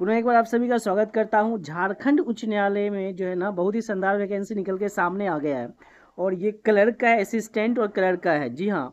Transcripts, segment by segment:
पुनः एक बार आप सभी का स्वागत करता हूं झारखंड उच्च न्यायालय में जो है ना बहुत ही शानदार वैकेंसी निकल के सामने आ गया है और ये क्लर्क का है असिस्टेंट और क्लर्क का है जी हाँ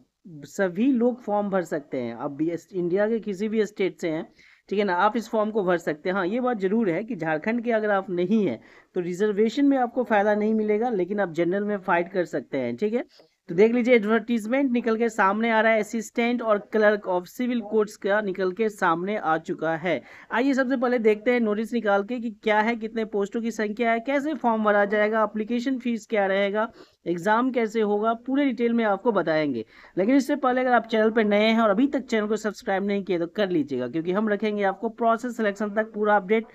सभी लोग फॉर्म भर सकते हैं आप इंडिया के किसी भी स्टेट से हैं ठीक है ना आप इस फॉर्म को भर सकते हैं हाँ ये बात जरूर है कि झारखंड के अगर आप नहीं हैं तो रिजर्वेशन में आपको फ़ायदा नहीं मिलेगा लेकिन आप जनरल में फाइट कर सकते हैं ठीक है तो देख लीजिए एडवर्टीजमेंट निकल के सामने आ रहा है असिस्टेंट और क्लर्क ऑफ सिविल कोर्ट्स का निकल के सामने आ चुका है आइए सबसे पहले देखते हैं नोटिस निकाल के कि क्या है कितने पोस्टों की संख्या है कैसे फॉर्म भरा जाएगा अप्लीकेशन फीस क्या रहेगा एग्जाम कैसे होगा पूरे डिटेल में आपको बताएंगे लेकिन इससे पहले अगर आप चैनल पर नए हैं और अभी तक चैनल को सब्सक्राइब नहीं किया तो कर लीजिएगा क्योंकि हम रखेंगे आपको प्रोसेस सिलेक्शन तक पूरा अपडेट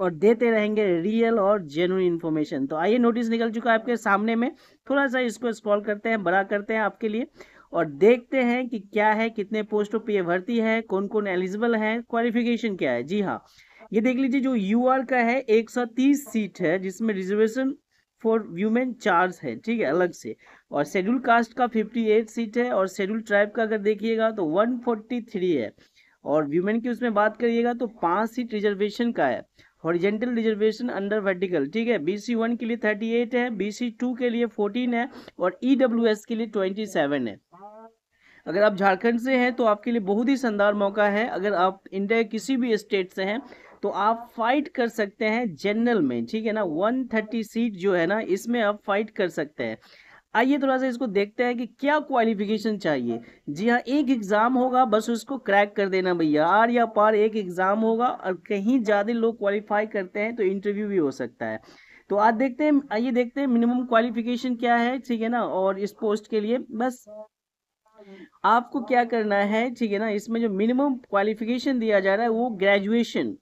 और देते रहेंगे रियल और जेनुइन इन्फॉर्मेशन तो आइए नोटिस निकल चुका है आपके सामने में थोड़ा सा इसको स्क्रॉल करते हैं बड़ा करते हैं आपके लिए और देखते हैं कि क्या है कितने पोस्टों पर भर्ती है कौन कौन एलिजिबल है क्वालिफिकेशन क्या है जी हाँ ये देख लीजिए जो यू का है एक सीट है जिसमें रिजर्वेशन फॉर व्यूमेन चार्ज है ठीक है अलग से और शेड्यूल कास्ट का 58 सीट है और शेड्यूल ट्राइब का अगर देखिएगा तो 143 है और व्यूमेन की उसमें बात करिएगा तो पाँच सीट रिजर्वेशन का है हॉरिजेंटल रिजर्वेशन अंडर वर्टिकल ठीक है बी सी वन के लिए थर्टी एट है बी सी टू के लिए फोर्टीन है और ई डब्ल्यू एस के लिए ट्वेंटी सेवन है अगर आप झारखंड से हैं तो आपके लिए बहुत ही शानदार मौका है अगर आप इंडिया किसी भी स्टेट से हैं तो आप फाइट कर सकते हैं जनरल में ठीक है ना 130 सीट जो है ना इसमें आप फाइट कर सकते हैं आइए थोड़ा सा इसको देखते हैं कि क्या क्वालिफिकेशन चाहिए जी हाँ एक एग्ज़ाम होगा बस उसको क्रैक कर देना भैया आर या पार एक एग्ज़ाम होगा और कहीं ज़्यादा लोग क्वालिफाई करते हैं तो इंटरव्यू भी हो सकता है तो आज देखते हैं आइए देखते हैं मिनिमम क्वालिफिकेशन क्या है ठीक है ना और इस पोस्ट के लिए बस आपको क्या करना है ठीक है ना इसमें जो मिनिमम क्वालिफिकेशन दिया जा रहा है वो graduation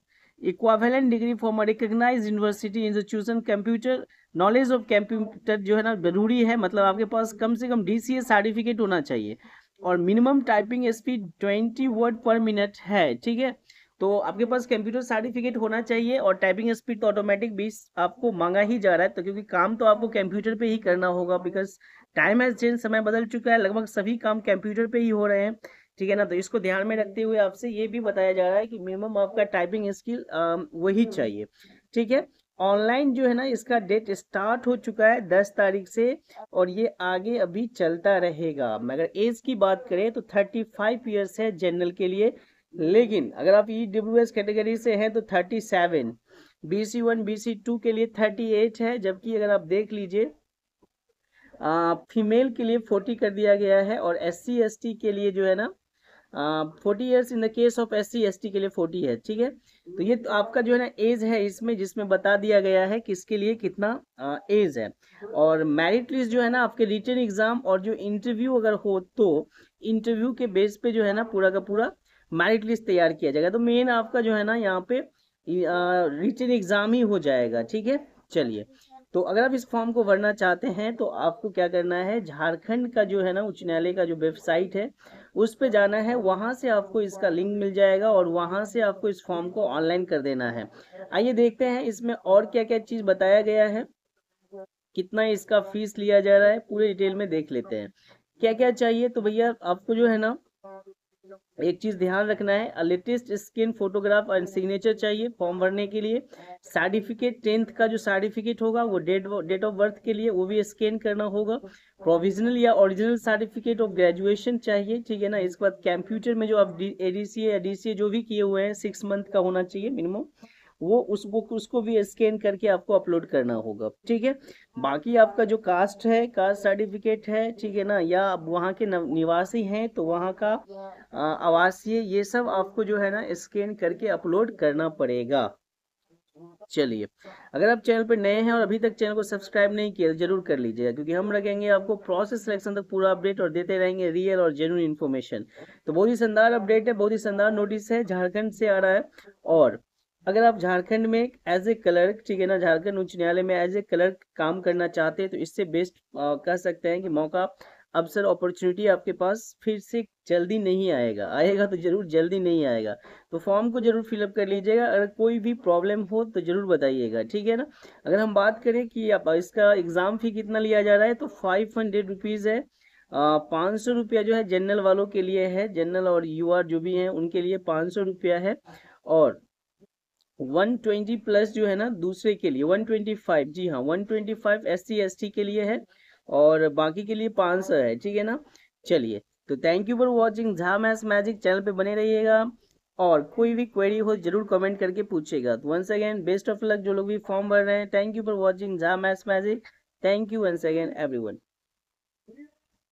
equivalent degree form recognise university institution computer knowledge of computer जो है ना जरूरी है मतलब आपके पास कम से कम डी सर्टिफिकेट होना चाहिए और minimum typing speed twenty word per minute है ठीक है तो आपके पास कंप्यूटर सर्टिफिकेट होना चाहिए और टाइपिंग स्पीड तो ऑटोमेटिक भी आपको मांगा ही जा रहा है तो क्योंकि काम तो आपको कंप्यूटर पे ही करना होगा बिकॉज टाइम हैज चेंज समय बदल चुका है लगभग सभी काम कंप्यूटर पे ही हो रहे हैं ठीक है ना तो इसको ध्यान में रखते हुए आपसे ये भी बताया जा रहा है कि मिनिमम आपका टाइपिंग स्किल वही हम्म। चाहिए ठीक है ऑनलाइन जो है ना इसका डेट स्टार्ट हो चुका है दस तारीख से और ये आगे अभी चलता रहेगा मगर एज की बात करें तो थर्टी फाइव ईयर्स है जनरल के लिए लेकिन अगर आप ई डब्ल्यू एस कैटेगरी से हैं तो thirty seven B C one B C two के लिए थर्टी एट है जबकि अगर आप देख लीजिए फीमेल के लिए फोर्टी कर दिया गया है और एस सी एस टी के लिए जो है ना forty years in the case of S C के लिए फोर्टी है ठीक है तो ये तो आपका जो है ना एज है इसमें जिसमें बता दिया गया है कि इसके लिए कितना एज है और मेरिट लिस्ट जो है ना आपके रिटर्न एग्जाम और जो इंटरव्यू अगर हो तो इंटरव्यू के बेस पे जो है ना पूरा का पूरा मेरिट लिस्ट तैयार किया जाएगा तो मेन आपका जो है ना यहाँ पे रिटर्न एग्जाम ही हो जाएगा ठीक है चलिए तो अगर आप इस फॉर्म को भरना चाहते हैं तो आपको क्या करना है झारखंड का जो है ना उच्च न्यायालय का जो वेबसाइट है उस पर जाना है वहां से आपको इसका लिंक मिल जाएगा और वहां से आपको इस फॉर्म को ऑनलाइन कर देना है आइए देखते हैं इसमें और क्या क्या चीज़ बताया गया है कितना इसका फीस लिया जा रहा है पूरे डिटेल में देख लेते हैं क्या क्या चाहिए तो भैया आपको जो है ना एक चीज ध्यान रखना है latest skin photograph and signature चाहिए फॉर्म भरने के लिए सर्टिफिकेट टेंथ का जो सर्टिफिकेट होगा वो डेट डेट ऑफ बर्थ के लिए वो भी स्कैन करना होगा प्रोविजनल या ओरिजिनल सर्टिफिकेट ऑफ ग्रेजुएशन चाहिए ठीक है ना इसके बाद कंप्यूटर में जो आप एडीसीए एडीसीए जो भी किए हुए हैं सिक्स मंथ का होना चाहिए मिनिमम वो उस बुक उसको भी स्कैन करके आपको अपलोड करना होगा ठीक है हाँ। बाकी आपका जो कास्ट है कास्ट सर्टिफिकेट है ठीक है ना या आप वहाँ के निवासी हैं तो वहाँ का आवासीय ये सब आपको जो है ना स्कैन करके अपलोड करना पड़ेगा चलिए अगर आप चैनल पर नए हैं और अभी तक चैनल को सब्सक्राइब नहीं किया तो जरूर कर लीजिएगा क्योंकि हम रखेंगे आपको प्रोसेस सिलेक्शन तक पूरा अपडेट और देते रहेंगे रियल और जेन्यून इन्फॉर्मेशन तो बहुत ही शानदार अपडेट है बहुत ही शानदार नोटिस है झारखंड से आ रहा है और अगर आप झारखंड में एज ए क्लर्क ठीक है ना झारखंड उच्च न्यायालय में एज ए क्लर्क काम करना चाहते हैं तो इससे बेस्ट कह सकते हैं कि मौका अवसर अपॉर्चुनिटी आपके पास फिर से जल्दी नहीं आएगा आएगा तो जरूर जल्दी नहीं आएगा तो फॉर्म को जरूर फिलअप कर लीजिएगा अगर कोई भी प्रॉब्लम हो तो जरूर बताइएगा ठीक है ना अगर हम बात करें कि आप इसका एग्ज़ाम फी कितना लिया जा रहा है तो फाइव हंड्रेड रुपीज़ है पाँच सौ रुपया जो है जनरल वालों के लिए है जनरल और यू जो भी हैं उनके लिए पाँच सौ रुपया है और 120 प्लस जो है ना दूसरे के लिए 125 जी हाँ 125 एससी एसटी के लिए है और बाकी के लिए 500 है ठीक है ना चलिए तो thank you for watching Jha math magic channel पे बने रहिएगा और कोई भी क्वेरी हो जरूर कमेंट करके पूछेगा तो once again best of luck जो लोग भी फॉर्म भर रहे हैं thank you for watching Jha math magic thank you once again everyone